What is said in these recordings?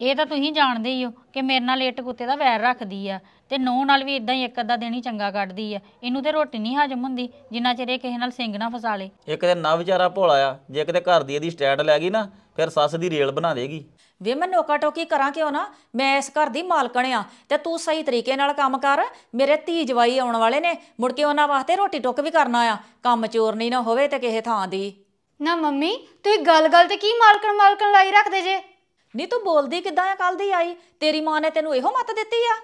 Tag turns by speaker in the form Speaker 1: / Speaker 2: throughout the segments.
Speaker 1: ਇਹ ਤਾਂ ਤੁਸੀਂ ਜਾਣਦੇ ਹੀ ਹੋ ਕਿ ਮੇਰੇ ਨਾਲ ਇੱਟ ਕੁੱਤੇ ਦਾ ਵੈਰ ਰੱਖਦੀ ਆ ਤੇ ਨੌ ਨਾਲ ਵੀ ਇਦਾਂ ਹੀ ਇੱਕ ਅੱਧਾ ਦਿਨ ਹੀ ਚੰਗਾ ਕੱਢਦੀ ਆ ਇਹਨੂੰ ਤੇ ਰੋਟੀ ਨਹੀਂ ਹਜਮ ਹੁੰਦੀ ਜਿੰਨਾ ਚਿਰ ਇਹ ਕਿਸੇ ਨਾਲ ਸਿੰਗ ਨਾ ਫਸਾ ਲੇ
Speaker 2: ਇੱਕ ਤੇ ਨਾ ਵਿਚਾਰਾ ਭੋਲਾ ਆ ਜੇ ਕਿਤੇ ਘਰ ਦੀ ਇਹਦੀ ਸਟੈਟ ਲੈ ਗਈ ਨਾ ਫਿਰ ਸੱਸ ਦੀ ਰੇਲ ਬਣਾ ਦੇਗੀ
Speaker 1: ਵੇ ਮੈਂ ਨੋਕਾ ਟੋਕੀ ਕਰਾਂ ਕਿਉਂ ਨਾ ਮੈਂ ਇਸ ਘਰ ਦੀ ਮਾਲਕਣ ਆ ਤੇ ਤੂੰ ਸਹੀ ਤਰੀਕੇ ਨਾਲ ਕੰਮ ਕਰ ਮੇਰੇ ਧੀ ਜਵਾਈ ਆਉਣ ਵਾਲੇ ਨੇ ਮੁੜ ਕੇ ਉਹਨਾਂ ਵਾਸਤੇ ਰੋਟੀ ਟੁੱਕ ਵੀ ਕਰਨਾ ਆ ਕੰਮ ਚੋਰ ਨਹੀਂ ਨਾ ਹੋਵੇ ਤੇ ਕਿਸੇ ਥਾਂ ਦੀ ਨਾ ਮੰਮੀ ਇਹ ਗੱਲ-ਗੱਲ ਤੇ ਕੀ ਮਾਲਕਣ ਮਾਲਕਣ ਲਾਈ ਰੱਖਦੇ ਜੇ ਨਹੀਂ ਤੂੰ ਬੋਲਦੀ
Speaker 3: ਕਿਦਾਂ ਆ ਕੱਲ ਦੀ ਆਈ ਤੇਰੀ ਮਾਂ ਨੇ ਤੈਨੂੰ ਇਹੋ ਮਤ ਦਿੱਤੀ ਆ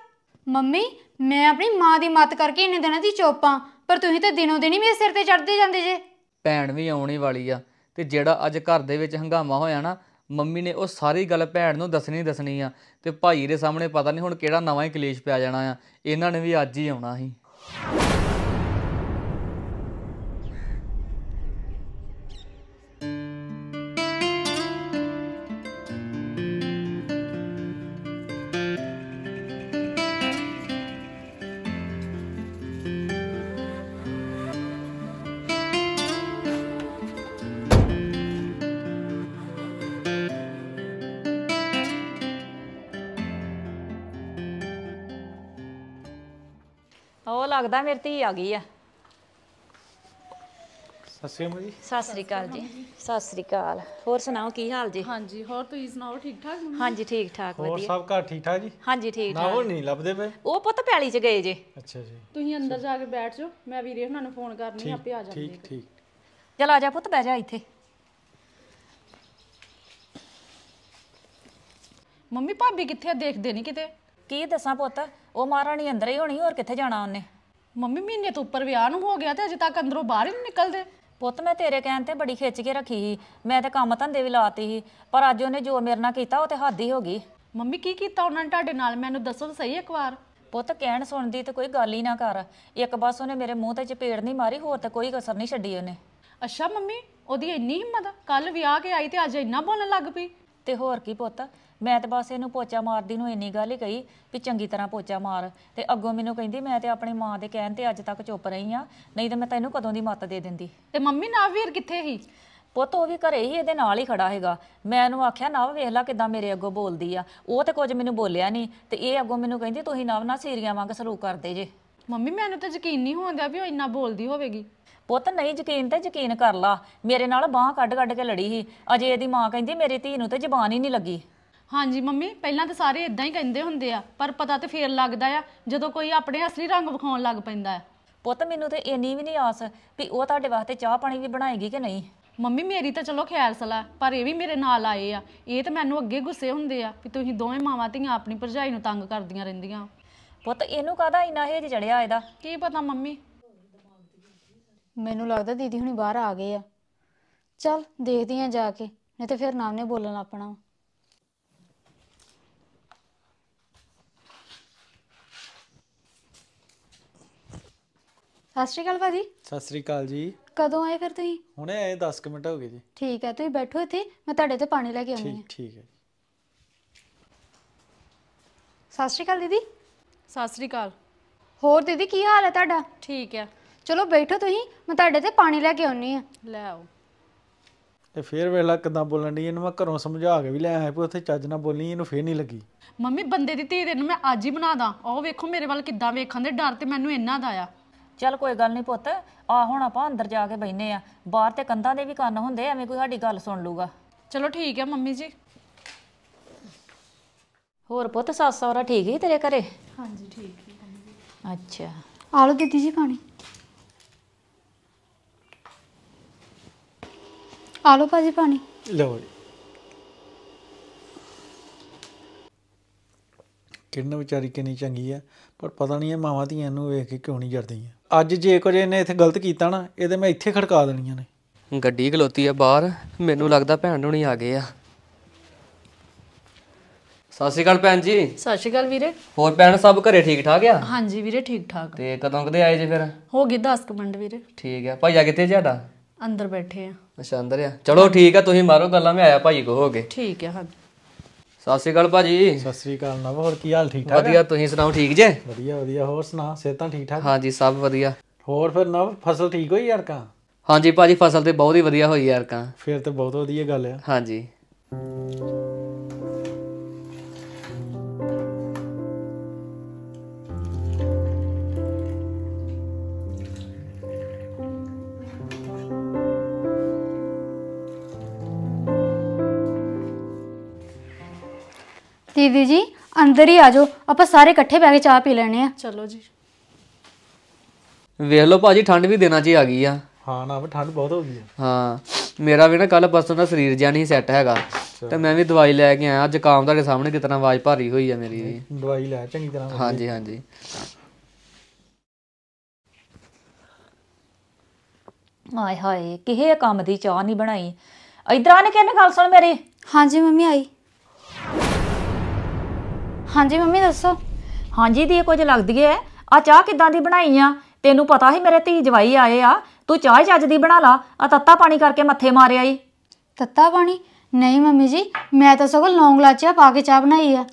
Speaker 3: ਮੰਮੀ ਮੈਂ ਆਪਣੀ ਮਾਂ ਦੀ ਮਤ ਕਰਕੇ ਇੰਨੇ ਦਿਨਾਂ ਦੀ ਚੋਪਾਂ ਪਰ ਤੁਸੀਂ ਤਾਂ ਦਿਨੋਂ ਦਿਨ ਹੀ ਮੇਰੇ ਸਿਰ ਤੇ ਚੜਦੇ ਜਾਂਦੇ ਜੇ
Speaker 4: ਭੈਣ ਵੀ ਆਉਣੀ ਵਾਲੀ ਆ ਤੇ ਜਿਹੜਾ ਅੱਜ ਘਰ ਦੇ ਵਿੱਚ ਹੰਗਾਮਾ ਹੋਇਆ ਨਾ ਮੰਮੀ ਨੇ ਉਹ ਸਾਰੀ ਗੱਲ ਭੈਣ ਨੂੰ ਦੱਸਣੀ ਦੱਸਣੀ ਆ ਤੇ ਭਾਈ ਦੇ ਸਾਹਮਣੇ ਪਤਾ ਨਹੀਂ ਹੁਣ ਕਿਹੜਾ ਨਵਾਂ ਹੀ ਕਲੇਸ਼ ਪਿਆ ਜਾਣਾ ਆ ਇਹਨਾਂ ਨੇ ਵੀ ਅੱਜ ਹੀ ਆਉਣਾ ਸੀ
Speaker 1: ਲੱਗਦਾ ਮੇਰੀ ਧੀ ਆ ਗਈ ਆ
Speaker 5: ਸਸਰੀ ਜੀ ਸਤਿ
Speaker 1: ਸ੍ਰੀ ਅਕਾਲ ਜੀ ਸਤਿ ਸ੍ਰੀ ਅਕਾਲ ਹੋਰ ਸੁਣਾਓ ਕੀ ਹਾਲ ਜੀ ਹਾਂਜੀ ਹੋਰ ਤੁਸੀਂ ਸੁਣਾਓ ਠੀਕ ਠਾਕ ਹਾਂਜੀ ਠੀਕ
Speaker 6: ਠਾਕ ਹੋਰ ਸਭ ਘਰ ਠੀਕ ਠਾਕ ਜੀ ਹਾਂਜੀ ਠੀਕ ਠਾਕ ਨਾ ਠਾਕ ਨਹੀਂ
Speaker 5: ਲੱਭਦੇ ਪਏ
Speaker 1: ਉਹ ਪੁੱਤ ਪੈਲੀ ਚ ਗਏ ਜੇ
Speaker 5: ਅੱਛਾ ਜੀ
Speaker 6: ਤੁਸੀਂ ਅੰਦਰ ਜਾ ਕੇ ਬੈਠ ਜਾਓ ਮੈਂ ਵੀਰੇ ਉਹਨਾਂ ਨੂੰ ਫੋਨ ਕਰਨੀ ਆਪੇ ਆ ਜਾਣਗੇ ਠੀਕ ਠੀਕ ਚਲ ਆ ਜਾ ਪੁੱਤ ਬਹਿ ਜਾ ਇੱਥੇ
Speaker 1: ਮੰਮੀ ਭਾਬੀ ਕਿੱਥੇ ਆ? ਦੇਖਦੇ ਨਹੀਂ ਕਿਤੇ ਕੀ ਦੱਸਾਂ ਪੁੱਤ ਉਹ ਮਹਾਰਾਣੀ ਅੰਦਰ ਹੀ ਹੋਣੀ ਹੋਰ ਕਿੱਥੇ ਜਾਣਾ ਉਹਨੇ ਮੰਮੀ ਮਹੀਨੇ ਤੋਂ ਉੱਪਰ ਵਿਆਹ ਨੂੰ ਹੋ ਗਿਆ ਤੇ ਅਜੇ ਤੱਕ ਅੰਦਰੋਂ ਬਾਹਰ ਹੀ ਨਹੀਂ ਨਿਕਲਦੇ ਪੁੱਤ ਮੈਂ ਤੇਰੇ ਕਹਿਣ ਤੇ ਬੜੀ ਖਿੱਚ ਕੇ ਰੱਖੀ ਸੀ ਮੈਂ ਤੇ ਕੰਮ ਧੰਦੇ ਵੀ ਲਾਤੀ ਸੀ ਪਰ ਅੱਜ ਉਹਨੇ ਜੋ ਮੇਰੇ ਨਾਲ ਕੀਤਾ ਉਹ ਤੇ ਹੱਦ ਹੀ ਹੋ ਗਈ ਮੰਮੀ ਕੀ ਕੀਤਾ ਉਹਨਾਂ ਨੇ ਤੁਹਾਡੇ ਨਾਲ ਮੈਨੂੰ ਦੱਸੋ ਤਾਂ ਸਹੀ ਇੱਕ ਵਾਰ ਪੁੱਤ ਕਹਿਣ ਸੁਣਦੀ ਤੇ ਕੋਈ ਗੱਲ ਹੀ ਨਾ ਕਰ ਇੱਕ ਬਸ ਉਹਨੇ ਮੇਰੇ ਮੂੰਹ ਤੇ ਚਪੇੜ ਨਹੀਂ ਮਾਰੀ ਹੋਰ ਤਾਂ ਕੋਈ ਕਸਰ ਨਹੀਂ ਛੱਡੀ ਉਹਨੇ ਅੱਛਾ ਮੰਮੀ ਉਹਦੀ ਇੰਨੀ ਹਿੰਮਤ ਕੱਲ ਵਿਆਹ ਕੇ ਆਈ ਤੇ ਅੱਜ ਇੰਨਾ ਬੋਲਣ ਲੱਗ ਪਈ ਤੇ ਹੋਰ ਕੀ ਪੁੱਤ ਮੈਂ ਤੇ ਬਸ ਇਹਨੂੰ ਪੋਚਾ ਮਾਰਦੀ ਨੂੰ ਇੰਨੀ ਗੱਲ ਹੀ ਕਹੀ ਵੀ ਚੰਗੀ ਤਰ੍ਹਾਂ ਪੋਚਾ ਮਾਰ ਤੇ ਅੱਗੋਂ ਮੈਨੂੰ ਕਹਿੰਦੀ ਮੈਂ ਤੇ ਆਪਣੀ ਮਾਂ ਦੇ ਕਹਿਣ ਤੇ ਅੱਜ ਤੱਕ ਚੁੱਪ ਰਹੀ ਆ ਨਹੀਂ ਤੇ ਮੈਂ ਤੈਨੂੰ ਕਦੋਂ ਦੀ ਮੱਤ ਦੇ ਦਿੰਦੀ ਤੇ ਮੰਮੀ ਨਾਵੀਰ ਕਿੱਥੇ ਸੀ ਪੁੱਤ ਉਹ ਵੀ ਘਰੇ ਹੀ ਇਹਦੇ ਨਾਲ ਹੀ ਖੜਾ ਹੈਗਾ ਮੈਂ ਇਹਨੂੰ ਆਖਿਆ ਨਾ ਵੇਖ ਲੈ ਕਿਦਾਂ ਮੇਰੇ ਅੱਗੋਂ ਬੋਲਦੀ ਆ ਉਹ ਤੇ ਕੁਝ ਮੈਨੂੰ ਬੋਲਿਆ ਨਹੀਂ ਤੇ ਇਹ ਅੱਗੋਂ ਮੈਨੂੰ ਕਹਿੰਦੀ ਤੁਸੀਂ ਨਾ ਨਾ ਸੀਰੀਆਂ ਵਾਂਗ ਸਲੂਕ ਕਰਦੇ ਜੇ ਮੰਮੀ ਮੈਨੂੰ ਤਾਂ ਯਕੀਨ ਨਹੀਂ ਹੁੰਦਾ ਵੀ ਉਹ ਇੰਨਾ ਬੋਲਦੀ ਹੋਵੇਗੀ ਪੁੱਤ ਨਹੀਂ ਯਕੀਨ ਤੇ ਯਕੀਨ ਕਰ ਲਾ ਮੇਰੇ ਨਾਲ ਬਾਹ ਕੱਢ ਕੱਢ ਕੇ ਲੜੀ ਸੀ ਅਜੇ ਇਹਦੀ ਮਾਂ ਕਹਿੰਦੀ ਮੇਰੀ ਧੀ ਨੂੰ ਤੇ ਜ਼ਬਾਨ ਹੀ ਨਹੀਂ ਲੱਗੀ ਹਾਂਜੀ ਮੰਮੀ ਪਹਿਲਾਂ ਤਾਂ ਸਾਰੇ ਇਦਾਂ ਹੀ ਕਹਿੰਦੇ ਹੁੰਦੇ ਆ ਪਰ ਪਤਾ ਤੇ ਫੇਰ ਲੱਗਦਾ ਆ ਜਦੋਂ ਕੋਈ ਆਪਣੇ ਅਸਲੀ ਰੰਗ ਵਿਖਾਉਣ ਲੱਗ ਪੈਂਦਾ ਆ ਪੁੱਤ ਮੈਨੂੰ ਤੇ ਇੰਨੀ ਵੀ ਨਹੀਂ ਆਸ ਵੀ ਉਹ ਤੁਹਾਡੇ ਵਾਸਤੇ ਚਾਹ ਪਾਣੀ ਵੀ ਬਣਾਏਗੀ ਕਿ ਨਹੀਂ
Speaker 6: ਮੰਮੀ ਮੇਰੀ ਤਾਂ ਚਲੋ ਖਿਆਲ ਸਲਾ ਪਰ ਇਹ ਵੀ ਮੇਰੇ ਨਾਲ ਆਏ ਆ ਇਹ ਤਾਂ ਮੈਨੂੰ ਅੱਗੇ ਗੁੱਸੇ ਹੁੰਦੇ ਆ ਵੀ ਤੁਸੀਂ ਦੋਵੇਂ ਮਾਵਾਂ ਧੀਆਂ ਆਪਣੀ ਭਰਜਾਈ ਨੂੰ ਤੰਗ ਕਰਦੀਆਂ ਰਹਿੰਦੀਆਂ ਪੁੱਤ ਇਹਨੂੰ ਕਾਦਾ ਇਨਾ ਹੇਜ ਚੜਿਆ ਇਹਦਾ ਕੀ ਪਤਾ ਮੰਮੀ
Speaker 3: ਮੈਨੂੰ ਲੱਗਦਾ ਦੀਦੀ ਹੁਣੀ ਬਾਹਰ ਆ ਗਏ ਆ ਚੱਲ ਦੇਖਦੀ ਆ ਜਾ ਕੇ ਨਹੀਂ ਤੇ ਫਿਰ ਨਾਮ ਨੇ ਬੋਲਣ ਆਪਣਾ ਸਤਿ ਸ਼੍ਰੀ ਅਕਾਲ ਭਾਜੀ
Speaker 5: ਸਤਿ ਸ੍ਰੀ ਅਕਾਲ ਜੀ
Speaker 3: ਕਦੋਂ ਆਏ ਫਿਰ ਤੁਸੀਂ
Speaker 5: ਹੁਣੇ ਆਏ 10 ਮਿੰਟ ਹੋ ਗਏ ਜੀ
Speaker 3: ਠੀਕ ਹੈ ਤੁਸੀਂ ਬੈਠੋ ਇੱਥੇ ਮੈਂ ਤੁਹਾਡੇ ਤੇ ਪਾਣੀ ਲੈ ਕੇ ਆਉਂਦੀ ਹਾਂ ਠੀਕ ਠੀਕ ਹੈ ਸਤਿ ਸ਼੍ਰੀ ਅਕਾਲ ਦੀਦੀ ਸਤਿ ਸ੍ਰੀ ਅਕਾਲ ਹੋਰ ਦੀਦੀ ਕੀ ਹਾਲ ਹੈ ਤੁਹਾਡਾ ਠੀਕ ਆ ਚਲੋ ਬੈਠੋ ਤੁਸੀਂ ਮੈਂ ਤੁਹਾਡੇ ਤੇ ਪਾਣੀ ਲੈ ਕੇ ਆਉਣੀ ਆ ਲੈ
Speaker 6: ਆਓ
Speaker 5: ਤੇ ਫੇਰ ਵੇਲਾ ਕਿਦਾਂ ਬੋਲਣ ਦੀ ਇਹਨੂੰ ਮੈਂ ਘਰੋਂ ਸਮਝਾ ਕੇ ਵੀ ਲੈ ਆਇਆ ਪਰ ਉੱਥੇ ਚੱਜ ਨਾਲ ਬੋਲੀ ਇਹਨੂੰ ਫੇਰ ਨਹੀਂ ਲੱਗੀ
Speaker 6: ਮੰਮੀ ਬੰਦੇ ਦੀ ਧੀ ਦੇ ਨੂੰ ਮੈਂ ਅੱਜ ਹੀ ਬਣਾ ਦਾਂ ਉਹ ਵੇਖੋ ਮੇਰੇ ਵੱਲ ਕਿਦਾਂ ਵੇਖਣ ਦੇ ਡਰ ਤੇ ਮੈਨੂੰ
Speaker 1: ਇੰਨਾ ਦਾ ਆ ਚੱਲ ਕੋਈ ਗੱਲ ਨਹੀਂ ਪੁੱਤ ਆ ਹੁਣ ਆਪਾਂ ਅੰਦਰ ਜਾ ਕੇ ਬੈਨੇ ਆ ਬਾਹਰ ਤੇ ਕੰਧਾਂ ਦੇ ਵੀ ਕੰਨ ਹੁੰਦੇ ਐਵੇਂ ਕੋਈ ਸਾਡੀ ਗੱਲ ਸੁਣ ਲੂਗਾ ਚਲੋ ਠੀਕ ਆ ਮੰਮੀ ਜੀ ਹੋਰ ਪੁੱਤ ਸੱਸ ਸਹੁਰਾ ਠੀਕ ਹੀ ਤੇਰੇ ਘਰੇ ਹਾਂਜੀ ਠੀਕ ਹੀ ਅੱਛਾ ਆ ਲੋ ਜੀ ਪਾਣੀ
Speaker 3: ਆਲੋ ਪਾਜੀ ਭਾਜੀ ਪਾਣੀ
Speaker 5: ਲਓ ਜੀ ਕਿਰਨ ਵਿਚਾਰੀ ਕਿੰਨੀ ਚੰਗੀ ਆ ਪਰ ਪਤਾ ਨਹੀਂ ਇਹ ਮਾਵਾਂ ਧੀਆਂ ਨੂੰ ਵੇਖ ਕੇ ਕਿਉਂ ਨਹੀਂ ਜਰਦੀਆਂ ਅੱਜ ਜੇ ਕੋਈ ਇਹਨੇ ਇੱਥੇ ਗਲਤ ਕੀਤਾ ਨਾ ਇਹਦੇ ਮੈਂ ਇੱਥੇ ਖੜਕਾ ਦੇਣੀਆਂ ਨੇ ਗੱਡੀ
Speaker 4: ਖਲੋਤੀ ਆ ਬਾਹਰ ਮੈਨੂੰ ਲੱਗਦਾ ਭੈਣ ਨਹੀਂ ਆ ਗਏ ਆ ਸਤਿ ਸ਼੍ਰੀ ਅਕਾਲ ਭੈਣ ਜੀ
Speaker 6: ਸਤਿ ਸ਼੍ਰੀ ਅਕਾਲ ਵੀਰੇ
Speaker 4: ਹੋਰ ਭੈਣ ਸਭ ਘਰੇ ਠੀਕ ਠਾਕ ਆ
Speaker 6: ਹਾਂਜੀ ਵੀਰੇ ਠੀਕ ਠਾਕ
Speaker 4: ਤੇ ਕਦੋਂ ਕਦੇ ਆਏ ਜੇ ਫਿਰ
Speaker 6: ਹੋ ਗਏ 10 ਕੁ ਮਿੰਟ ਵੀਰੇ
Speaker 4: ਠੀਕ ਆ ਆ ਕਿੱਥੇ ਤੁਹਾਡਾ
Speaker 6: ਅੰਦਰ ਬੈਠੇ ਆ
Speaker 4: ਅੱਛਾ ਅੰਦਰ ਆ ਚਲੋ ਠੀਕ ਆ ਤੁਸੀਂ ਮਾਰੋ ਗੱਲਾਂ ਮੈਂ ਆਇਆ ਭਾਈ ਕੋ ਹੋ ਗਏ ਠੀਕ ਆ ਹਾਂ ਸਤਿ ਸ਼੍ਰੀ ਅਕਾਲ ਭਾਜੀ ਸਤਿ ਸ਼੍ਰੀ ਅਕਾਲ ਨਵ ਹੋਰ ਕੀ ਹਾਲ ਠੀਕ ਠਾਕ ਵਧੀਆ ਤੁਸੀਂ ਸੁਣਾਓ ਠੀਕ ਜੇ ਵਧੀਆ ਵਧੀਆ ਹੋਰ ਸੁਣਾ ਸਿਹਤਾਂ ਠੀਕ ਠਾਕ ਹਾਂਜੀ ਸਭ ਵਧੀਆ
Speaker 5: ਹੋਰ ਫਿਰ ਨਵ
Speaker 4: ਫਸਲ ਠੀਕ ਹੋਈ ਯਾਰ ਕਾ ਹਾਂਜੀ ਭਾਜੀ ਫਸਲ ਤੇ ਬਹੁਤ ਹੀ ਵਧੀਆ ਹੋਈ ਯਾਰ ਕਾ ਫਿਰ ਤੇ ਬਹੁਤ ਵਧੀਆ ਗੱਲ ਆ ਹਾਂਜੀ
Speaker 3: ਦੀਦੀ ਜੀ ਅੰਦਰ ਹੀ ਆ ਜਾਓ ਆਪਾਂ ਸਾਰੇ ਇਕੱਠੇ ਬੈ ਕੇ ਚਾਹ ਪੀ ਲੈਣੇ ਆ ਚਲੋ ਜੀ
Speaker 4: ਵੇਖ ਲਓ ਭਾਜੀ ਠੰਡ ਵੀ ਦੇਣਾ ਚੀ ਆ ਗਈ ਆ ਹਾਂ ਨਾ ਠੰਡ ਬਹੁਤ ਹੋ ਗਈ ਹਾਂ ਮੇਰਾ ਵੀ ਨਾ ਕੱਲ ਪਰਸੋਂ ਦਾ ਸਰੀਰ ਜਿਹਾ ਨਹੀਂ ਸੈੱਟ ਹੈਗਾ ਤੇ ਮੈਂ ਵੀ ਦਵਾਈ ਲੈ ਕੇ ਆਇਆ ਜ਼ੁਕਾਮ ਤੁਹਾਡੇ ਸਾਹਮਣੇ ਕਿਤਨਾ ਆਵਾਜ਼ ਭਾਰੀ ਹੋਈ ਆ ਮੇਰੀ
Speaker 5: ਦਵਾਈ ਲੈ ਚੰਗੀ ਤਰ੍ਹਾਂ ਹਾਂਜੀ
Speaker 4: ਹਾਂਜੀ
Speaker 1: ਆਏ ਹਾਏ ਕਿਹੇ ਕੰਮ ਦੀ ਚਾਹ ਨਹੀਂ ਬਣਾਈ ਇਧਰ ਆਣ ਕੇ ਨਾ ਗੱਲ ਸੁਣ ਮੇਰੀ ਹਾਂਜੀ ਮੰਮੀ ਆਈ ਹਾਂਜੀ ਮੰਮੀ ਦੱਸੋ ਹਾਂਜੀ ਦੀ ਕੁਝ ਲੱਗਦੀ ਐ ਆ ਚਾਹ ਕਿਦਾਂ ਦੀ ਬਣਾਈ ਆ ਤੈਨੂੰ ਪਤਾ ਹੀ ਮੇਰੇ ਧੀ ਜਵਾਈ ਆਏ ਆ ਤੂੰ ਚਾਹ ਹੀ ਚੱਜ ਦੀ ਬਣਾ ਲਾ ਆ ਤੱਤਾ ਪਾਣੀ ਕਰਕੇ ਮੱਥੇ
Speaker 3: ਮਾਰਿਆ ਈ ਤੱਤਾ ਪਾਣੀ ਨਹੀਂ ਮੰਮੀ ਜੀ ਮੈਂ ਤਾਂ ਸਗੋਂ ਲੌਂਗ ਲਾਚੀਆਂ ਪਾ ਕੇ ਚਾਹ ਬਣਾਈ
Speaker 1: ਆ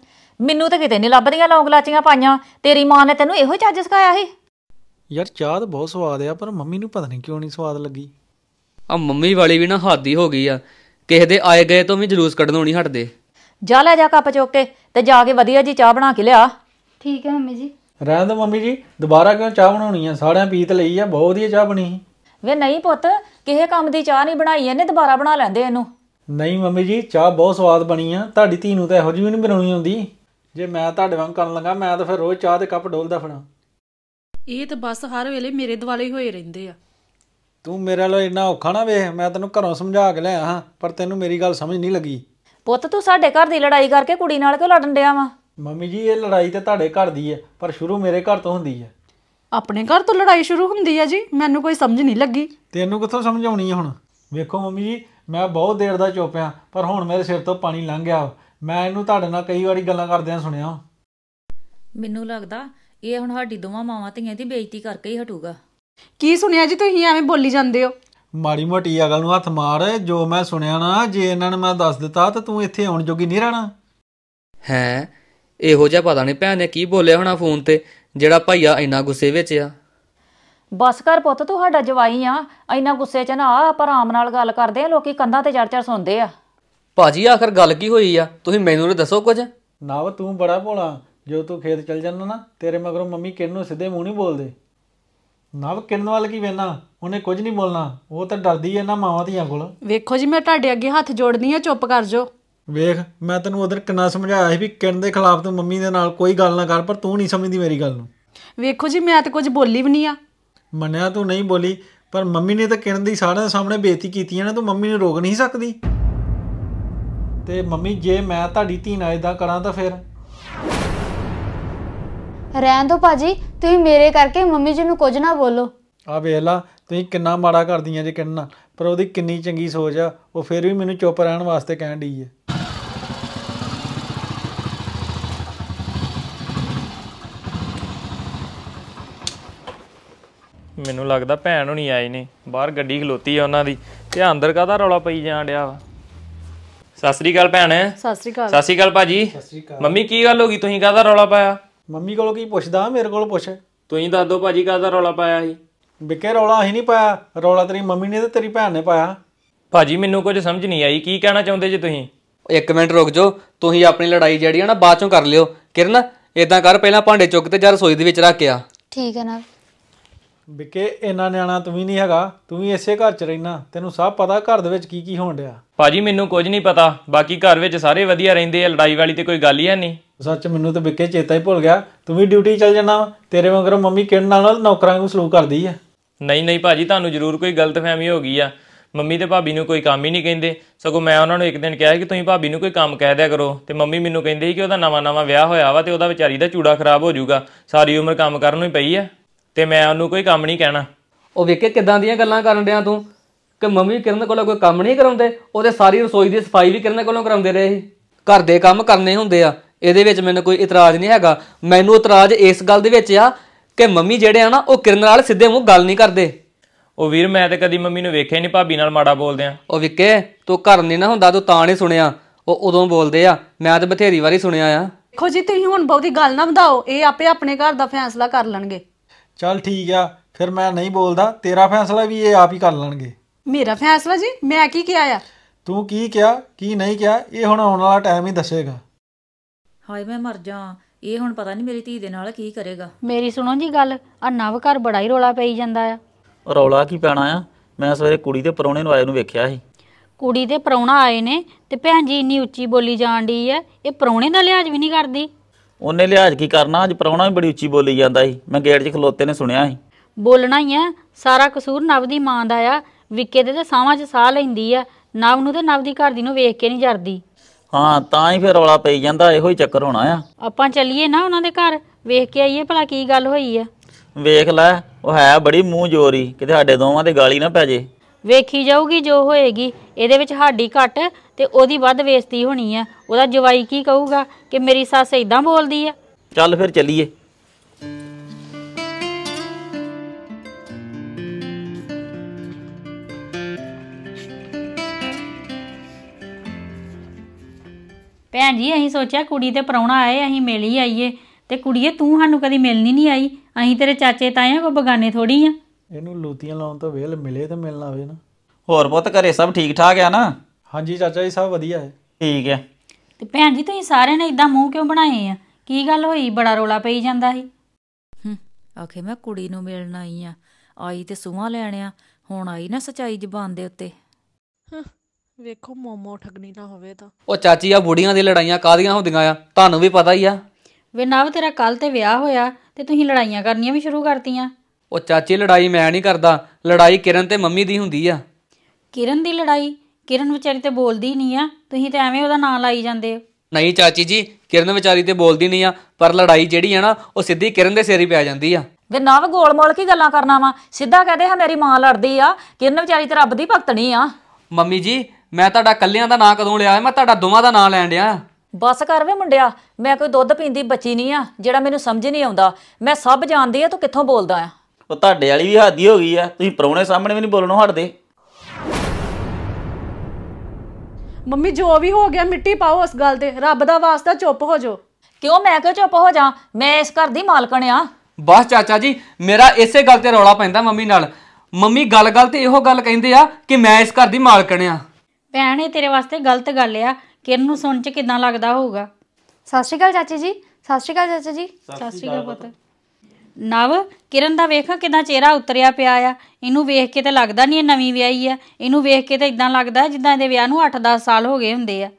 Speaker 1: ਮੈਨੂੰ ਤਾਂ ਕਿਤੇ ਨਹੀਂ ਲੱਭਦੀਆਂ ਲੌਂਗ ਲਾਚੀਆਂ ਪਾਈਆਂ ਤੇਰੀ ਮਾਂ ਨੇ ਤੈਨੂੰ ਇਹੋ ਚੱਜ ਸਿਖਾਇਆ ਸੀ
Speaker 5: ਯਾਰ ਚਾਹ ਤਾਂ ਬਹੁਤ ਸਵਾਦ ਆ ਪਰ ਮੰਮੀ ਨੂੰ ਪਤਾ ਨਹੀਂ ਕਿਉਂ ਨਹੀਂ ਸਵਾਦ ਲੱਗੀ
Speaker 4: ਆ ਮੰਮੀ ਵਾਲੀ ਵੀ ਨਾ ਹਾਦੀ ਹੋ ਗਈ ਆ ਕਿਸੇ ਦੇ ਆਏ ਗਏ ਤੋਂ ਵੀ ਜਲੂਸ ਕੱਢਣੋਂ ਨਹੀਂ ਹਟਦੇ
Speaker 1: ਜਾ ਲੈ ਜਾ ਕੱਪ ਚੁੱਕ ਕੇ ਤੇ ਜਾ ਕੇ ਵਧੀਆ ਜੀ ਚਾਹ ਬਣਾ ਕੇ ਲਿਆ ਠੀਕ ਹੈ ਮੰਮੀ ਜੀ
Speaker 4: ਰਹਿਣ ਦੋ ਮੰਮੀ ਜੀ ਦੁਬਾਰਾ ਕਿਉਂ ਚਾਹ
Speaker 5: ਬਣਾਉਣੀ ਆ ਸਾਰਿਆਂ ਪੀਤ ਲਈ ਆ ਬਹੁਤ ਵਧੀਆ ਚਾਹ ਬਣੀ ਸੀ
Speaker 1: ਵੇ ਨਹੀਂ ਪੁੱਤ ਕਿਸੇ ਕੰਮ ਦੀ ਚਾਹ ਨਹੀਂ ਬਣਾਈ ਇਹਨੇ ਦੁਬਾਰਾ ਬਣਾ ਲੈਂਦੇ ਇਹਨੂੰ
Speaker 5: ਨਹੀਂ ਮੰਮੀ ਜੀ ਚਾਹ ਬਹੁਤ ਸਵਾਦ ਬਣੀ ਆ ਤੁਹਾਡੀ ਧੀ ਨੂੰ ਤਾਂ ਇਹੋ ਜਿਹੀ ਵੀ ਨਹੀਂ ਬਣਾਉਣੀ ਆਉਂਦੀ ਜੇ ਮੈਂ ਤੁਹਾਡੇ ਵਾਂਗ ਕਰਨ ਲੱਗਾ ਮੈਂ ਤਾਂ ਫਿਰ ਰੋਜ਼ ਚਾਹ ਦੇ ਕੱਪ ਡੋਲਦਾ ਫਣਾ
Speaker 6: ਇਹ ਤਾਂ ਬਸ ਹਰ ਵੇਲੇ ਮੇਰੇ ਦਿਵਾਲੇ ਹੀ ਹੋਏ ਰਹਿੰਦੇ ਆ
Speaker 5: ਤੂੰ ਮੇਰੇ ਨਾਲ ਇੰਨਾ ਔਖਾ ਨਾ ਵੇਖ ਮੈਂ ਤੈਨੂੰ ਘਰੋਂ ਸਮਝਾ ਕੇ ਲਿਆ ਹਾਂ ਪਰ ਤੈਨੂੰ ਮੇਰੀ ਗੱਲ ਸਮਝ ਨਹੀਂ ਲੱਗੀ
Speaker 1: ਪੁੱਤ ਤੂੰ ਸਾਡੇ ਘਰ ਦੀ ਲੜਾਈ ਕਰਕੇ ਕੁੜੀ ਨਾਲ ਕਿਉਂ
Speaker 6: ਲੜਨ ਡਿਆ ਵਾ
Speaker 5: ਮੰਮੀ ਜੀ ਇਹ ਲੜਾਈ ਤੇ ਤੁਹਾਡੇ ਘਰ ਦੀ ਹੈ ਪਰ ਸ਼ੁਰੂ ਮੇਰੇ ਘਰ ਤੋਂ ਹੁੰਦੀ ਹੈ
Speaker 6: ਆਪਣੇ ਘਰ ਤੋਂ ਲੜਾਈ ਸ਼ੁਰੂ ਹੁੰਦੀ ਹੈ ਜੀ ਮੈਨੂੰ ਕੋਈ ਸਮਝ ਨਹੀਂ ਲੱਗੀ
Speaker 5: ਤੈਨੂੰ ਕਿੱਥੋਂ ਸਮਝਾਉਣੀ ਹੈ ਹੁਣ ਵੇਖੋ ਮੰਮੀ ਜੀ ਮੈਂ ਬਹੁਤ ਦੇਰ ਦਾ ਚੁੱਪਿਆ ਪਰ ਹੁਣ ਮੇਰੇ ਸਿਰ ਤੋਂ ਪਾਣੀ ਲੰਘ ਗਿਆ ਮੈਂ ਇਹਨੂੰ ਤੁਹਾਡੇ ਨਾਲ ਕਈ ਵਾਰੀ ਗੱਲਾਂ ਕਰਦਿਆਂ ਸੁਣਿਆ
Speaker 1: ਮੈਨੂੰ ਲੱਗਦਾ ਇਹ ਹੁਣ ਸਾਡੀ ਦੋਵਾਂ ਮਾਵਾਂ ਧੀਆਂ ਦੀ ਬੇਇੱਜ਼ਤੀ
Speaker 6: ਕਰਕੇ ਹੀ ਹਟੂਗਾ ਕੀ ਸੁਣਿਆ ਜੀ ਤੁਸੀਂ ਐਵੇਂ ਬੋਲੀ ਜਾਂਦੇ ਹੋ
Speaker 5: ਮਾੜੀ ਮੋਟੀ ਅਗਲ ਨੂੰ ਹੱਥ ਮਾਰ
Speaker 4: ਜੋ ਮੈਂ ਸੁਣਿਆ ਨਾ ਜੇ ਇਹਨਾਂ ਨੇ ਮੈਂ ਦੱਸ ਦਿੱਤਾ ਤਾਂ ਤੂੰ ਇੱਥੇ ਆਉਣ ਜੋਗੀ ਨਹੀਂ ਰਹਿਣਾ ਹੈ ਇਹੋ ਜਿਹਾ ਪਤਾ ਨਹੀਂ ਭੈਣ ਨੇ ਕੀ ਬੋਲਿਆ ਹੋਣਾ ਫੋਨ ਤੇ ਜਿਹੜਾ ਭਾਈਆ ਇੰਨਾ ਗੁੱਸੇ ਵਿੱਚ ਆ
Speaker 1: ਬਸ ਕਰ ਪੁੱਤ ਤੁਹਾਡਾ ਜਵਾਈ ਆ ਇੰਨਾ ਗੁੱਸੇ 'ਚ ਨਾ ਆ ਆਪਾਂ ਆਰਾਮ ਨਾਲ ਗੱਲ ਕਰਦੇ ਆ ਲੋਕੀ ਕੰਧਾਂ ਤੇ ਚੜ-ਚੜ ਸੁਣਦੇ ਆ
Speaker 4: ਭਾਜੀ ਆਖਰ ਗੱਲ ਕੀ ਹੋਈ ਆ ਤੁਸੀਂ ਮੈਨੂੰ ਨਾ ਦੱਸੋ ਕੁਝ
Speaker 5: ਨਾ ਤੂੰ ਬੜਾ ਭੋਲਾ ਜੋ ਤੂੰ ਖੇਤ ਚੱਲ ਜਾਂਦਾ ਨਾ ਤੇਰੇ ਮਗਰੋਂ ਮੰਮੀ ਕਿੰਨੂੰ ਸਿੱਧੇ ਮੂੰਹ ਨਹੀਂ ਬੋਲਦੇ ਨਵ ਕਿੰਨ ਵਾਲ ਕੀ ਵੇਨਾ ਉਹਨੇ ਕੁਝ ਨਹੀਂ ਬੋਲਣਾ ਉਹ ਤਾਂ ਡਰਦੀ ਐ ਨਾ ਮਾਵਾਂ ਧੀਆਂ ਕੋਲ
Speaker 6: ਵੇਖੋ ਜੀ ਮੈਂ ਤੁਹਾਡੇ ਅੱਗੇ ਹੱਥ ਜੋੜਦੀ ਆ ਚੁੱਪ ਕਰ ਜਾਓ
Speaker 5: ਵੇਖ ਮੈਂ ਤੈਨੂੰ ਉਧਰ ਕਿੰਨਾ ਸਮਝਾਇਆ ਸੀ ਵੀ ਕਿੰਨ ਦੇ ਖਿਲਾਫ ਤੂੰ ਮੰਮੀ ਦੇ ਨਾਲ ਕੋਈ ਗੱਲ ਨਾ ਕਰ ਪਰ ਤੂੰ ਨਹੀਂ ਸਮਝਦੀ ਮੇਰੀ ਗੱਲ ਨੂੰ
Speaker 6: ਵੇਖੋ ਜੀ ਮੈਂ ਤਾਂ ਕੁਝ ਬੋਲੀ ਵੀ ਨਹੀਂ ਆ
Speaker 5: ਮੰਨਿਆ ਤੂੰ ਨਹੀਂ ਬੋਲੀ ਪਰ ਮੰਮੀ ਨੇ ਤਾਂ ਕਿੰਨ ਦੀ ਸਾਰਿਆਂ ਦੇ ਸਾਹਮਣੇ ਬੇਇੱਜ਼ਤੀ ਕੀਤੀ ਐ ਨਾ ਤੂੰ ਮੰਮੀ ਨੂੰ ਰੋਕ ਨਹੀਂ ਸਕਦੀ ਤੇ ਮੰਮੀ ਜੇ ਮੈਂ ਤੁਹਾਡੀ ਧੀ ਨਾਲ ਇਦਾਂ ਕਰਾਂ ਤਾਂ ਫਿਰ
Speaker 3: ਰਹਿਣ ਦੋ ਭਾਜੀ ਤੁਸੀਂ ਮੇਰੇ ਕਰਕੇ ਮੰਮੀ ਜੀ ਨੂੰ ਕੁਝ ਨਾ ਬੋਲੋ
Speaker 5: ਆ ਵੇਖ ਲਾ ਤੁਸੀਂ ਕਿੰਨਾ ਮਾੜਾ ਕਰਦੀਆਂ ਜੇ ਕਿੰਨਾ ਪਰ ਉਹਦੀ ਕਿੰਨੀ ਚੰਗੀ ਸੋਚ ਆ ਉਹ ਫਿਰ ਵੀ ਮੈਨੂੰ ਚੁੱਪ ਰਹਿਣ ਵਾਸਤੇ ਕਹਿਣ ਦੀ ਹੈ
Speaker 7: ਮੈਨੂੰ ਲੱਗਦਾ ਭੈਣ ਹੁਣੀ ਆਏ ਨੇ ਬਾਹਰ ਗੱਡੀ ਖਲੋਤੀ ਆ ਉਹਨਾਂ ਦੀ ਤੇ ਅੰਦਰ ਕਾਹਦਾ ਰੌਲਾ ਪਈ ਜਾਣ ਡਿਆ ਵਾ ਸਤਿ ਸ੍ਰੀ ਅਕਾਲ ਭੈਣ ਸਤਿ
Speaker 6: ਸ੍ਰੀ ਅਕਾਲ ਸਤਿ ਸ੍ਰੀ ਅਕਾਲ
Speaker 7: ਭਾਜੀ ਮੰਮੀ ਕੀ ਗੱਲ ਹੋ ਗਈ ਤੁਸੀਂ ਕਾਹਦਾ ਰੌਲਾ ਪਾਇਆ ਮੰਮੀ ਕੋਲ ਕੀ ਪੁੱਛਦਾ ਮੇਰੇ ਕੋਲ ਪੁੱਛ ਤੁਸੀਂ ਦੱਸ ਦੋ ਭਾਜੀ
Speaker 5: ਕਾਹਦਾ ਰੌਲਾ ਪਾਇਆ ਸੀ ਬਿੱਕੇ ਰੌਲਾ ਅਸੀਂ ਨਹੀਂ ਪਾਇਆ ਰੌਲਾ ਤੇਰੀ ਮੰਮੀ ਨੇ ਤੇ ਤੇਰੀ ਭੈਣ ਨੇ ਪਾਇਆ
Speaker 7: ਭਾਜੀ ਮੈਨੂੰ ਕੁਝ ਸਮਝ ਨਹੀਂ ਆਈ ਕੀ ਕਹਿਣਾ ਚਾਹੁੰਦੇ ਜੀ ਤੁਸੀਂ ਇੱਕ ਮਿੰਟ ਰੁਕ ਜਾਓ ਤੁਸੀਂ ਆਪਣੀ ਲੜਾਈ ਜਿਹੜੀ ਆ
Speaker 4: ਨਾ ਬਾਅਦ ਚੋਂ ਕਰ ਲਿਓ ਕਿਰਨ ਇਦਾਂ ਕਰ ਪਹਿਲਾਂ ਭਾਂਡੇ ਚੁੱਕ ਤੇ ਜਾ ਰਸੋਈ ਦੇ ਵਿੱਚ ਰੱਖ ਆ
Speaker 3: ਠੀਕ ਹੈ ਨਾ
Speaker 5: ਬਿੱਕੇ ਇੰਨਾ ਨਿਆਣਾ ਤੂੰ ਵੀ ਨਹੀਂ ਹੈਗਾ ਤੂੰ ਵੀ ਇਸੇ ਘਰ 'ਚ ਰਹਿਣਾ ਤੈਨੂੰ ਸਭ ਪਤਾ ਘਰ ਦੇ ਵਿੱਚ ਕੀ ਕੀ ਹੋਣ ਡਿਆ
Speaker 7: ਭਾਜੀ ਮੈਨੂੰ ਕੁਝ ਨਹੀਂ ਪਤਾ ਬਾਕੀ ਘਰ ਵਿੱਚ ਸਾਰੇ ਵਧੀਆ ਰਹਿੰਦੇ ਆ ਲੜਾਈ ਵਾਲੀ ਤੇ ਕੋਈ ਗੱਲ ਹੀ ਹੈ ਨਹੀਂ
Speaker 5: ਸੱਚ ਮੈਨੂੰ ਤਾਂ ਵਿੱਕੇ ਚੇਤਾ ਹੀ ਭੁੱਲ ਗਿਆ ਤੂੰ ਵੀ ਡਿਊਟੀ ਚੱਲ ਜਾਣਾ ਤੇਰੇ ਵਾਂਗਰ ਮੰਮੀ ਕਿਣ ਨਾਲ ਨਾਲ ਨੌਕਰਾਂ ਨੂੰ ਸਲੂਕ ਕਰਦੀ ਆ
Speaker 7: ਨਹੀਂ ਨਹੀਂ ਭਾਜੀ ਤੁਹਾਨੂੰ ਜ਼ਰੂਰ ਕੋਈ ਗਲਤਫਹਿਮੀ ਹੋ ਗਈ ਆ ਮੰਮੀ ਤੇ ਭਾਬੀ ਨੂੰ ਕੋਈ ਕੰਮ ਹੀ ਨਹੀਂ ਕਹਿੰਦੇ ਸਗੋਂ ਮੈਂ ਉਹਨਾਂ ਨੂੰ ਇੱਕ ਦਿਨ ਕਿਹਾ ਕਿ ਤੁਸੀਂ ਭਾਬੀ ਨੂੰ ਕੋਈ ਕੰਮ ਕਹਿ ਦਿਆ ਕਰੋ ਤੇ ਮੰਮੀ ਮੈਨੂੰ ਕਹਿੰਦੇ ਸੀ ਕਿ ਉਹਦਾ ਨਵਾਂ-ਨਵਾਂ ਵਿਆਹ ਹੋਇਆ ਵਾ ਤੇ ਉਹਦਾ ਵਿਚਾਰੀ ਦਾ ਚੂੜਾ ਖਰਾਬ ਹੋ ਜਾਊਗਾ ਸਾਰੀ ਉਮਰ ਕੰਮ ਕਰਨ ਨੂੰ ਹੀ ਪਈ ਆ ਤੇ ਮੈਂ ਉਹਨੂੰ ਕੋਈ ਕੰਮ ਨਹੀਂ ਕਹਿਣਾ ਉਹ ਵੇਖੇ ਕਿਦਾਂ ਦੀਆਂ ਗੱਲਾਂ ਕਰਨ ਡਿਆ ਤੂੰ ਕਿ ਮੰਮੀ ਕਿਰਨ ਕੋਲੋਂ ਕੋਈ
Speaker 4: ਕੰਮ ਨਹੀਂ ਕਰਾਉਂਦੇ ਉਹਦੇ ਸਾਰੀ ਰਸੋਈ ਦੀ ਸਫਾਈ ਵੀ ਕਿਰਨ ਕੋਲੋਂ ਕਰਾਉਂਦੇ ਰਹੇ ਸੀ ਘਰ ਦੇ ਕੰਮ ਕਰਨੇ ਹੁੰਦੇ ਆ ਇਹਦੇ ਵਿੱਚ ਮੈਨੂੰ ਕੋਈ ਇਤਰਾਜ਼ ਨਹੀਂ ਹੈਗਾ ਮੈਨੂੰ ਇਤਰਾਜ਼ ਇਸ ਗੱਲ ਦੇ ਵਿੱਚ ਆ ਕਿ ਮੰਮੀ ਜਿਹੜੇ ਆ ਨਾ ਉਹ ਕਿਰਨ ਨਾਲ ਸਿੱਧੇ ਮੂੰਹ ਗੱਲ ਨਹੀਂ ਕਰਦੇ
Speaker 7: ਉਹ ਵੀਰ ਮੈਂ ਤੇ ਕਦੀ ਮੰਮੀ ਨੂੰ ਵੇਖਿਆ ਨਹੀਂ ਭਾਬੀ ਨਾਲ ਮਾੜਾ ਬੋਲਦੇ ਆ
Speaker 4: ਉਹ ਵਿਕੇ ਤੂੰ ਘਰ ਨਹੀਂ ਨਾ ਹੁੰਦਾ ਤੂੰ ਤਾਂ ਨਹੀਂ ਸੁਣਿਆ ਉਹ ਉਦੋਂ ਬੋਲਦੇ ਆ ਮੈਂ ਤੇ ਬਥੇਰੀ ਵਾਰੀ ਸੁਣਿਆ ਆ
Speaker 6: ਦੇਖੋ ਜੀ ਤੁਸੀਂ ਹੁਣ ਬਹੁਤੀ ਗੱਲ ਨਾ ਵਧਾਓ ਇਹ ਆਪੇ ਆਪਣੇ ਘਰ ਦਾ ਫੈਸਲਾ ਕਰ ਲੈਣਗੇ
Speaker 4: ਚੱਲ
Speaker 5: ਠੀਕ ਆ ਫਿਰ ਮੈਂ ਨਹੀਂ ਬੋਲਦਾ ਤੇਰਾ ਫੈਸਲਾ ਵੀ ਇਹ ਆਪ ਹੀ ਕਰ ਲੈਣਗੇ
Speaker 6: ਮੇਰਾ ਫੈਸਲਾ ਜੀ ਮੈਂ ਕੀ ਕਿਹਾ ਆ
Speaker 5: ਤੂੰ ਕੀ ਕਿਹਾ ਕੀ ਨਹੀਂ ਕਿਹਾ ਇਹ ਹੁਣ ਆਉਣ ਵਾਲਾ ਟਾਈਮ ਹੀ ਦੱਸੇਗਾ
Speaker 1: ਹਾਏ ਮੈਂ ਮਰ ਜਾ ਇਹ ਹੁਣ ਪਤਾ ਨਹੀਂ ਮੇਰੀ ਧੀ ਦੇ ਨਾਲ ਕੀ ਕਰੇਗਾ ਮੇਰੀ ਸੁਣੋ ਜੀ ਗੱਲ ਆ ਨਵ ਘਰ ਬੜਾ ਹੀ ਰੋਲਾ ਪਈ ਜਾਂਦਾ ਆ
Speaker 2: ਰੋਲਾ ਕੀ ਪੈਣਾ ਆ ਮੈਂ ਸਵੇਰੇ ਕੁੜੀ ਦੇ ਪਰੌਣੇ ਨੂੰ ਆਏ ਨੂੰ ਵੇਖਿਆ ਸੀ
Speaker 1: ਕੁੜੀ ਦੇ ਪਰੌਣਾ ਆਏ ਨੇ ਤੇ ਭੈਣ ਜੀ ਇੰਨੀ ਉੱਚੀ ਬੋਲੀ ਜਾਣ ਦੀ ਐ ਇਹ ਪਰੌਣੇ ਦਾ ਲਿਹਾਜ਼ ਵੀ ਨਹੀਂ ਕਰਦੀ
Speaker 2: ਉਹਨੇ ਲਿਹਾਜ਼ ਕੀ ਕਰਨਾ ਅੱਜ ਪਰੌਣਾ ਵੀ ਬੜੀ ਉੱਚੀ ਬੋਲੀ ਜਾਂਦਾ ਸੀ ਮੈਂ ਗੇਟ 'ਚ ਖਲੋਤੇ ਨੇ ਸੁਣਿਆ ਸੀ
Speaker 1: ਬੋਲਣਾ ਹੀ ਆ ਸਾਰਾ ਕਸੂਰ ਨਵ ਦੀ ਮਾਂ ਦਾ ਆ ਵਿੱਕੇ ਦੇ ਤੇ ਸਾਵਾਂ 'ਚ ਸਾਹ ਲੈਂਦੀ ਆ ਨਵ ਨੂੰ ਤੇ ਨਵ ਦੀ ਘਰ ਦੀ ਨੂੰ ਵੇਖ ਕੇ ਨਹੀਂ ਜਰਦੀ
Speaker 2: ਹਾਂ ਤਾਂ ਹੀ ਫਿਰ ਰੌਲਾ ਪਈ ਜਾਂਦਾ ਇਹੋ ਹੀ ਚੱਕਰ ਹੋਣਾ ਆ
Speaker 1: ਆਪਾਂ ਚੱਲੀਏ ਨਾ ਉਹਨਾਂ ਦੇ ਘਰ ਵੇਖ ਕੇ ਆਈਏ ਭਲਾ ਕੀ ਗੱਲ ਹੋਈ ਆ
Speaker 2: ਵੇਖ ਲੈ ਉਹ ਹੈ ਬੜੀ ਮੂੰਹ ਜੋਰੀ ਕਿਤੇ ਸਾਡੇ ਦੋਵਾਂ ਤੇ ਗਾਲੀ ਨਾ ਪੈ ਜੇ
Speaker 1: ਵੇਖੀ ਜਾਊਗੀ ਜੋ ਹੋਏਗੀ ਇਹਦੇ ਵਿੱਚ ਹਾਡੀ ਘੱਟ ਤੇ ਉਹਦੀ ਵੱਧ ਵੇਸਤੀ ਹੋਣੀ ਆ ਉਹਦਾ ਜਵਾਈ ਕੀ ਕਹੂਗਾ ਕਿ ਮੇਰੀ ਸੱਸ ਇਦਾਂ ਬੋਲਦੀ ਆ
Speaker 2: ਚੱਲ ਫਿਰ ਚੱਲੀਏ
Speaker 1: ਭੈਣ ਜੀ ਅਸੀਂ ਸੋਚਿਆ ਕੁੜੀ ਤੇ ਪਰੌਣਾ ਆਏ ਅਸੀਂ ਮਿਲ ਹੀ ਆਈਏ ਤੇ ਕੁੜੀਏ ਤੂੰ ਸਾਨੂੰ ਕਦੀ ਮਿਲਣੀ ਨਹੀਂ ਆਈ ਅਸੀਂ ਤੇਰੇ ਚਾਚੇ ਆ ਕੋ ਬਗਾਨੇ ਥੋੜੀ ਆ
Speaker 5: ਇਹਨੂੰ ਲੂਤੀਆਂ ਲਾਉਣ ਤੋਂ ਵੇਲ ਮਿਲੇ ਤੇ ਮਿਲਣਾ ਹੋਵੇ ਨਾ ਹੋਰ ਪੁੱਤ ਘਰੇ ਸਭ ਠੀਕ ਠਾਕ ਆ ਨਾ ਹਾਂਜੀ ਚਾਚਾ ਜੀ ਸਭ ਵਧੀਆ ਹੈ ਠੀਕ ਹੈ
Speaker 1: ਤੇ ਭੈਣ ਜੀ ਤੁਸੀਂ ਸਾਰਿਆਂ ਨੇ ਇਦਾਂ ਮੂੰਹ ਕਿਉਂ ਬਣਾਏ ਆ ਕੀ ਗੱਲ ਹੋਈ ਬੜਾ ਰੋਲਾ ਪਈ ਜਾਂਦਾ ਸੀ ਹਾਂ ਆਖੇ ਮੈਂ ਕੁੜੀ ਨੂੰ ਮਿਲਣ ਆਈ ਆ ਆਈ ਤੇ ਸੂਹਾਂ ਲੈਣਿਆ ਆ ਹੁਣ ਆਈ ਨਾ ਸਚਾਈ ਜ਼ਬਾਨ ਦੇ ਉੱਤੇ
Speaker 6: ਹਾਂ ਵੇਖੋ ਮੋਮੋ ਠਗਣੀ ਨਾ ਹੋਵੇ ਤਾਂ
Speaker 4: ਉਹ ਚਾਚੀ ਆ ਬੁੜੀਆਂ ਦੀ ਲੜਾਈਆਂ ਕਾਦੀਆਂ ਹੁੰਦੀਆਂ ਆ ਤੁਹਾਨੂੰ ਵੀ ਪਤਾ ਹੀ ਆ
Speaker 1: ਵੇ ਨਵ ਤੇਰਾ ਕੱਲ ਤੇ ਵਿਆਹ ਹੋਇਆ ਤੇ ਤੁਸੀਂ ਲੜਾਈਆਂ ਕਰਨੀਆਂ ਵੀ ਸ਼ੁਰੂ ਕਰਤੀਆਂ
Speaker 4: ਉਹ ਚਾਚੀ ਲੜਾਈ ਮੈਂ ਨਹੀਂ ਕਰਦਾ ਲੜਾਈ ਕਿਰਨ ਤੇ ਮੰਮੀ ਦੀ ਹੁੰਦੀ ਆ
Speaker 1: ਕਿਰਨ ਦੀ ਲੜਾਈ ਕਿਰਨ ਵਿਚਾਰੀ ਤੇ ਬੋਲਦੀ ਨਹੀਂ ਆ ਤੁਸੀਂ ਤਾਂ ਐਵੇਂ ਉਹਦਾ ਨਾਂ ਲਾਈ ਜਾਂਦੇ ਹੋ
Speaker 4: ਨਹੀਂ ਚਾਚੀ ਜੀ ਕਿਰਨ ਵਿਚਾਰੀ ਤੇ ਬੋਲਦੀ ਨਹੀਂ ਆ ਪਰ ਲੜਾਈ ਜਿਹੜੀ ਆ ਨਾ ਉਹ ਸਿੱਧੀ ਕਿਰਨ ਦੇ ਸਿਰ ਹੀ ਪੈ ਜਾਂਦੀ ਆ
Speaker 1: ਵੇ ਨਵ ਗੋਲ ਮੋਲ ਕੀ ਗੱਲਾਂ ਕਰਨਾ ਵਾ ਸਿੱਧਾ ਕਹਦੇ ਹਾਂ ਮੇਰੀ ਮਾਂ ਲੜਦੀ ਆ ਕਿਰਨ ਵਿਚਾਰੀ ਤੇ ਰੱਬ ਦੀ ਭਗਤਣੀ ਆ
Speaker 4: ਮੰਮੀ ਜੀ ਮੈਂ ਤੁਹਾਡਾ ਕੱਲਿਆਂ ਦਾ ਨਾਂ ਕਦੋਂ ਲਿਆ ਮੈਂ ਤੁਹਾਡਾ ਦੋਵਾਂ ਦਾ ਨਾਂ ਲੈਣ ਡਿਆ
Speaker 1: ਬਸ ਕਰ ਵੇ ਮੁੰਡਿਆ ਮੈਂ ਕੋਈ ਦੁੱਧ ਪੀਂਦੀ ਬੱਚੀ ਨਹੀਂ ਆ ਜਿਹੜਾ ਮੈਨੂੰ ਸਮਝ ਨਹੀਂ ਆਉਂਦਾ ਮੈਂ ਸਭ ਜਾਣਦੀ ਆ ਤੂੰ ਕਿੱਥੋਂ ਬੋਲਦਾ ਆ
Speaker 2: ਉਹ ਤੁਹਾਡੇ ਵਾਲੀ ਵੀ ਹਾਦੀ ਹੋ ਗਈ ਆ ਤੁਸੀਂ ਪਰੋਣੇ ਸਾਹਮਣੇ ਵੀ ਨਹੀਂ ਬੋਲਣੋਂ ਹਟਦੇ
Speaker 6: ਮੰਮੀ ਜੋ ਵੀ ਹੋ ਗਿਆ ਮਿੱਟੀ ਪਾਓ ਉਸ ਗੱਲ ਤੇ ਰੱਬ ਦਾ ਵਾਸਤਾ ਚੁੱਪ ਹੋ ਜਾਓ
Speaker 1: ਕਿਉਂ ਮੈਂ ਕਿਉਂ ਚੁੱਪ ਹੋ ਜਾ ਮੈਂ ਇਸ ਘਰ ਦੀ ਮਾਲਕਣ ਆ
Speaker 4: ਬਸ ਚਾਚਾ ਜੀ ਮੇਰਾ ਇਸੇ ਗੱਲ ਤੇ ਰੌਲਾ ਪੈਂਦਾ ਮੰਮੀ ਨਾਲ ਮੰਮੀ ਗੱਲ-ਗੱਲ ਤੇ ਇਹੋ ਗੱਲ ਕਹਿੰਦੇ ਆ ਕਿ ਮੈਂ ਇਸ ਘਰ ਦੀ ਮਾਲਕਣ
Speaker 6: ਆ
Speaker 1: ਭੈਣ ਇਹ ਤੇਰੇ ਵਾਸਤੇ ਗਲਤ ਗੱਲ ਆ ਕਿਰਨ ਨੂੰ ਸੁਣ ਚ ਕਿਦਾਂ ਲੱਗਦਾ ਹੋਊਗਾ ਸਤਿ ਸ਼੍ਰੀ ਅਕਾਲ ਚਾਚੀ ਜੀ ਸਤਿ ਸ਼੍ਰੀ ਅਕਾਲ ਚਾਚੀ ਜੀ
Speaker 3: ਸਤਿ
Speaker 6: ਸ਼੍ਰੀ ਅਕਾਲ ਪੁੱਤ
Speaker 1: ਨਵ ਕਿਰਨ ਦਾ ਵੇਖ ਕਿਦਾਂ ਚਿਹਰਾ ਉਤਰਿਆ ਪਿਆ ਆ ਇਹਨੂੰ ਵੇਖ ਕੇ ਤੇ ਲੱਗਦਾ ਨਹੀਂ ਇਹ ਨਵੀਂ ਵਿਆਹੀ ਆ ਇਹਨੂੰ ਵੇਖ ਕੇ ਤੇ ਇਦਾਂ ਲੱਗਦਾ ਜਿੱਦਾਂ ਇਹਦੇ ਵਿਆਹ ਨੂੰ 8-10 ਸਾਲ ਹੋ ਗਏ ਹੁੰਦੇ ਆ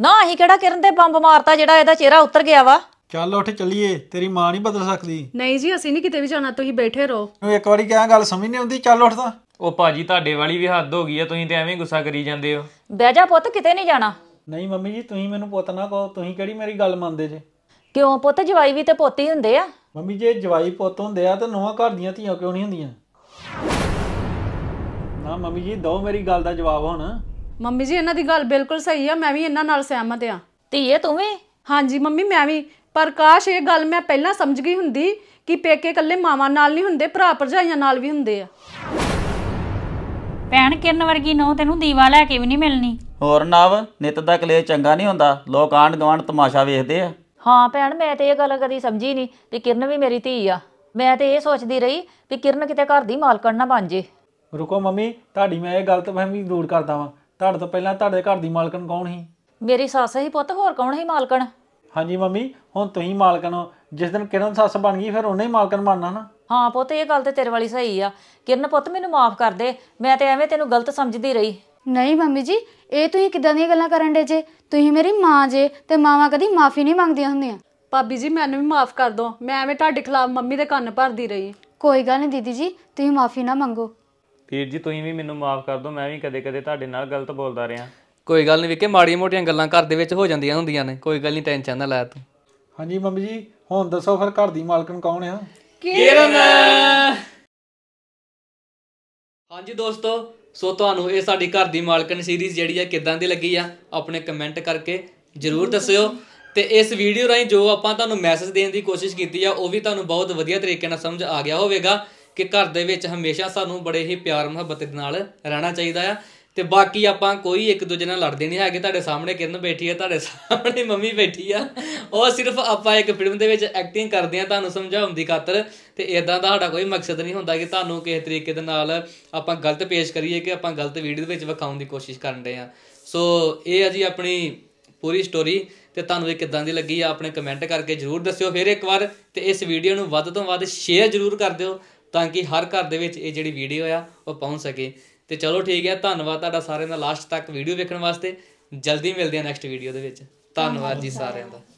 Speaker 1: ਨਾ ਅਸੀਂ ਕਿਹੜਾ ਕਿਰਨ ਤੇ ਬੰਬ ਮਾਰਤਾ ਜਿਹੜਾ ਇਹਦਾ
Speaker 6: ਚਿਹਰਾ ਉਤਰ ਗਿਆ ਵਾ
Speaker 5: ਚੱਲ ਉੱਠ ਚੱਲੀਏ ਤੇਰੀ ਮਾਂ ਨਹੀਂ ਬਦਲ ਸਕਦੀ
Speaker 6: ਨਹੀਂ ਜੀ ਅਸੀਂ ਨਹੀਂ ਕਿਤੇ ਵੀ ਜਾਣਾ ਤੁਸੀਂ ਬੈਠੇ ਰਹੋ
Speaker 7: ਇੱਕ ਵਾਰੀ
Speaker 5: ਕਿਹਾ ਗੱਲ ਸਮਝ
Speaker 6: ਨਹੀਂ ਆਉਂਦੀ
Speaker 7: ਚੱਲ ਉੱਠਦਾ ਉਹ ਭਾਜੀ ਤੁਹਾਡੇ ਵਾਲੀ ਵੀ ਹੱਦ ਹੋ ਗਈ ਆ ਤੁਸੀਂ ਤੇ ਐਵੇਂ ਗੁੱਸਾ ਕਰੀ ਜਾਂਦੇ ਹੋ
Speaker 1: ਬਹਿ ਜਾ ਪੁੱਤ ਕਿਤੇ ਨਹੀਂ ਜਾਣਾ
Speaker 5: ਨਹੀਂ ਮੰਮੀ ਜੀ ਤੁਸੀਂ ਮੈਨੂੰ ਪੁੱਤ ਨਾ ਕਹੋ ਤੁਸੀਂ ਕਿਹੜੀ ਮੇਰੀ ਗੱਲ ਮੰਨਦੇ ਜੇ
Speaker 1: ਕਿਉਂ ਪੁੱਤ ਜਵਾਈ ਵੀ ਤੇ ਪੁੱਤ ਹੀ ਹੁੰਦੇ ਆ
Speaker 5: ਮੰਮੀ ਜੀ ਜਵਾਈ ਪੁੱਤ ਹੁੰਦੇ ਆ ਤਾਂ ਨੋਹਾਂ ਘਰ ਦੀਆਂ ਧੀਆਂ ਕਿਉਂ ਨਹੀਂ ਹੁੰਦੀਆਂ ਨਾ ਮੰਮੀ ਜੀ ਦੋ ਮੇਰੀ ਗੱਲ ਦਾ ਜਵਾਬ ਹੁਣ
Speaker 6: ਮੰਮੀ ਜੀ ਇਹਨਾਂ ਦੀ ਗੱਲ ਬਿਲਕੁਲ ਸਹੀ ਆ ਮੈਂ ਵੀ ਇਹਨਾਂ ਨਾਲ ਸਹਿਮਤ ਆ ਧੀਏ ਤੂੰ ਵੀ ਹਾਂਜੀ ਮੰਮੀ ਮੈਂ ਵੀ ਪਰ ਕਾਸ਼ ਇਹ ਗੱਲ ਮੈਂ ਪਹਿਲਾਂ ਸਮਝ ਗਈ ਹੁੰਦੀ ਕਿ ਪੇਕੇ ਇਕੱਲੇ ਮਾਵਾਂ ਨਾਲ ਨਹੀਂ ਹੁੰਦੇ ਭਰਾ ਭਰਜਾਈਆਂ ਨਾਲ ਵੀ ਹੁੰਦੇ ਆ
Speaker 1: ਭੈਣ ਕਿਰਨ ਵਰਗੀ ਨੋ ਤੈਨੂੰ ਦੀਵਾ ਲੈ ਕੇ ਵੀ ਨਹੀਂ ਮਿਲਣੀ
Speaker 2: ਹੋਰ ਨਵ ਨਿਤ ਦਾ ਕਲੇ ਚੰਗਾ ਨਹੀਂ ਹੁੰਦਾ ਲੋਕ ਆਂਡ ਗਵਾਂਡ ਤਮਾਸ਼ਾ ਵੇਖਦੇ ਆ
Speaker 1: ਹਾਂ ਭੈਣ ਮੈਂ ਤੇ ਇਹ ਗੱਲ ਕਦੀ ਸਮਝੀ ਨਹੀਂ ਵੀ ਕਿਰਨ ਵੀ ਮੇਰੀ ਧੀ ਆ ਮੈਂ ਤੇ ਇਹ ਸੋਚਦੀ ਰਹੀ ਵੀ ਕਿਰਨ ਕਿਤੇ ਘਰ ਦੀ ਮਾਲਕਣ ਨਾ ਬਣ ਜੇ
Speaker 5: ਰੁਕੋ ਮੰਮੀ ਤੁਹਾਡੀ ਮੈਂ ਇਹ ਗਲਤਫਹਿਮੀ ਫਹਿਮੀ ਦੂਰ ਕਰਦਾ ਵਾਂ ਤੁਹਾਡੇ ਤੋਂ ਪਹਿਲਾਂ ਤੁਹਾਡੇ ਘਰ ਦੀ ਮਾਲਕਣ ਕੌਣ ਸੀ
Speaker 1: ਮੇਰੀ ਸੱਸ ਹੀ ਪੁੱਤ ਹੋਰ ਕੌਣ ਸੀ ਮਾਲਕਣ
Speaker 5: ਹਾਂਜੀ ਮੰਮੀ ਹੁਣ ਤੁਸੀਂ ਮਾਲਕਣ ਹੋ ਜਿਸ ਦਿਨ ਕਿਰਨ ਸੱਸ ਬਣ ਗਈ ਫਿਰ ਉਹਨੇ ਹੀ ਮਾਲਕਣ ਬਣਨਾ ਨਾ
Speaker 1: ਹਾਂ ਪੁੱਤ ਇਹ ਗੱਲ ਤੇ ਤੇਰੇ ਵਾਲੀ ਸਹੀ ਆ ਕਿਰਨ ਪੁੱਤ ਮੈਨੂੰ ਮਾਫ ਕਰ ਦੇ ਮੈਂ ਤੇ ਐਵੇਂ ਤੈਨੂੰ ਗਲਤ ਸਮਝਦੀ ਰਹੀ ਨਹੀਂ
Speaker 3: ਮੰਮੀ ਜੀ ਇਹ ਤੁਸੀਂ ਕਿਦਾਂ ਦੀਆਂ ਗੱਲਾਂ ਕਰਨ ਦੇ ਜੇ ਤੁਸੀਂ ਮੇਰੀ ਮਾਂ ਜੇ ਤੇ ਮਾਵਾ ਕਦੀ ਮਾਫੀ ਨਹੀਂ
Speaker 6: ਮੰਗਦੀਆਂ ਹੁੰਦੀਆਂ ਭਾਬੀ ਜੀ ਮੈਨੂੰ ਵੀ ਮਾਫ ਕਰ ਦੋ ਮੈਂ ਐਵੇਂ ਤੁਹਾਡੇ ਖਿਲਾਫ ਮੰਮੀ ਦੇ ਕੰਨ ਭਰਦੀ ਰਹੀ ਕੋਈ ਗੱਲ ਨਹੀਂ ਦੀਦੀ ਜੀ ਤੁਸੀਂ ਮਾਫੀ ਨਾ ਮੰਗੋ
Speaker 7: ਵੀਰ ਜੀ ਤੁਸੀਂ ਵੀ ਮੈਨੂੰ ਮਾਫ ਕਰ ਦੋ ਮੈਂ ਵੀ ਕਦੇ-ਕਦੇ ਤੁਹਾਡੇ ਨਾਲ
Speaker 4: ਗਲਤ ਬੋਲਦਾ ਰਿਹਾ ਕੋਈ ਗੱਲ ਨਹੀਂ ਵੀਕੇ ਮਾੜੀਆਂ ਮੋਟੀਆਂ ਗੱਲਾਂ ਘਰ ਦੇ ਵਿੱਚ ਹੋ ਜਾਂਦੀਆਂ ਹੁੰਦੀਆਂ ਨੇ ਕੋਈ ਗੱਲ ਨਹੀਂ ਟੈਨਸ਼ਨ ਨਾ ਲੈ ਤੂੰ
Speaker 5: ਹਾਂਜੀ ਮੰਮੀ ਜੀ ਹੁਣ ਦੱਸੋ ਫਿਰ ਘਰ ਦੀ ਮਾਲਕਣ ਕੌਣ ਆ
Speaker 7: ਕਿਰਨ
Speaker 4: ਹਾਂਜੀ ਦੋਸਤੋ ਸੋ ਤੁਹਾਨੂੰ ਇਹ ਸਾਡੀ ਘਰ ਦੀ ਮਾਲਕਣ ਸੀਰੀਜ਼ ਜਿਹੜੀ ਆ ਕਿਦਾਂ ਦੀ ਲੱਗੀ ਆ ਆਪਣੇ ਕਮੈਂਟ ਕਰਕੇ ਜਰੂਰ ਦੱਸਿਓ ਤੇ ਇਸ ਵੀਡੀਓ ਰਾਹੀਂ ਜੋ ਆਪਾਂ ਤੁਹਾਨੂੰ ਮੈਸੇਜ ਦੇਣ ਦੀ ਕੋਸ਼ਿਸ਼ ਕੀਤੀ ਆ ਉਹ ਵੀ ਤੁਹਾਨੂੰ ਬਹੁਤ ਵਧੀਆ ਤਰੀਕੇ ਨਾਲ ਸਮਝ ਆ ਗਿਆ ਹੋਵੇਗਾ ਕਿ ਘਰ ਦੇ ਵਿੱਚ ਹਮੇਸ਼ਾ ਸਾਨੂੰ ਬੜੇ ਹੀ ਪਿਆਰ ਮੁਹੱਬਤ ਦੇ ਨਾਲ ਰਹਿਣਾ ਚਾਹੀਦਾ ਆ ਤੇ ਬਾਕੀ ਆਪਾਂ ਕੋਈ ਇੱਕ ਦੂਜੇ ਨਾਲ ਲੜਦੇ ਨਹੀਂ ਹੈਗੇ ਤੁਹਾਡੇ ਸਾਹਮਣੇ ਕਿਰਨ ਬੈਠੀ ਹੈ ਤੁਹਾਡੇ ਸਾਹਮਣੇ ਮੰਮੀ ਬੈਠੀ ਆ ਉਹ ਸਿਰਫ ਆਪਾਂ ਇੱਕ ਫਿਲਮ ਦੇ ਵਿੱਚ ਐਕਟਿੰਗ ਕਰਦੇ ਆ ਤੁਹਾਨੂੰ ਸਮਝਾਉਣ ਦੀ ਖਾਤਰ ਤੇ ਇਦਾਂ ਦਾ ਸਾਡਾ ਕੋਈ ਮਕਸਦ ਨਹੀਂ ਹੁੰਦਾ ਕਿ ਤੁਹਾਨੂੰ ਕਿਸੇ ਤਰੀਕੇ ਦੇ ਨਾਲ ਆਪਾਂ ਗਲਤ ਪੇਸ਼ ਕਰੀਏ ਕਿ ਆਪਾਂ ਗਲਤ ਵੀਡੀਓ ਦੇ ਵਿੱਚ ਵਿਖਾਉਣ ਦੀ ਕੋਸ਼ਿਸ਼ ਕਰਨ ਰਹੇ ਆ ਸੋ ਇਹ ਆ ਜੀ ਆਪਣੀ ਪੂਰੀ ਸਟੋਰੀ ਤੇ ਤੁਹਾਨੂੰ ਇਹ ਕਿੱਦਾਂ ਦੀ ਲੱਗੀ ਆ ਆਪਣੇ ਕਮੈਂਟ ਕਰਕੇ ਜਰੂਰ ਦੱਸਿਓ ਫਿਰ ਇੱਕ ਵਾਰ ਤੇ ਇਸ ਵੀਡੀਓ ਨੂੰ ਵੱਧ ਤੋਂ ਵੱਧ ਸ਼ੇਅਰ ਜਰੂਰ ਕਰ ਦਿਓ ਤਾਂ ਕਿ ਹਰ ਘਰ ਦੇ ਵਿੱਚ ਇਹ ਜਿਹੜੀ ਵੀਡੀਓ ਆ ਉਹ ਪਹੁੰਚ ਸਕੇ ਤੇ ਚਲੋ ਠੀਕ ਹੈ ਧੰਨਵਾਦ ਤੁਹਾਡਾ ਸਾਰਿਆਂ ਦਾ ਲਾਸਟ ਤੱਕ ਵੀਡੀਓ ਵੇਖਣ ਵਾਸਤੇ ਜਲਦੀ ਮਿਲਦੇ ਆ ਨੈਕਸਟ ਵੀਡੀਓ ਦੇ ਵਿੱਚ ਧੰਨਵਾਦ ਜੀ ਸਾਰਿਆਂ ਦਾ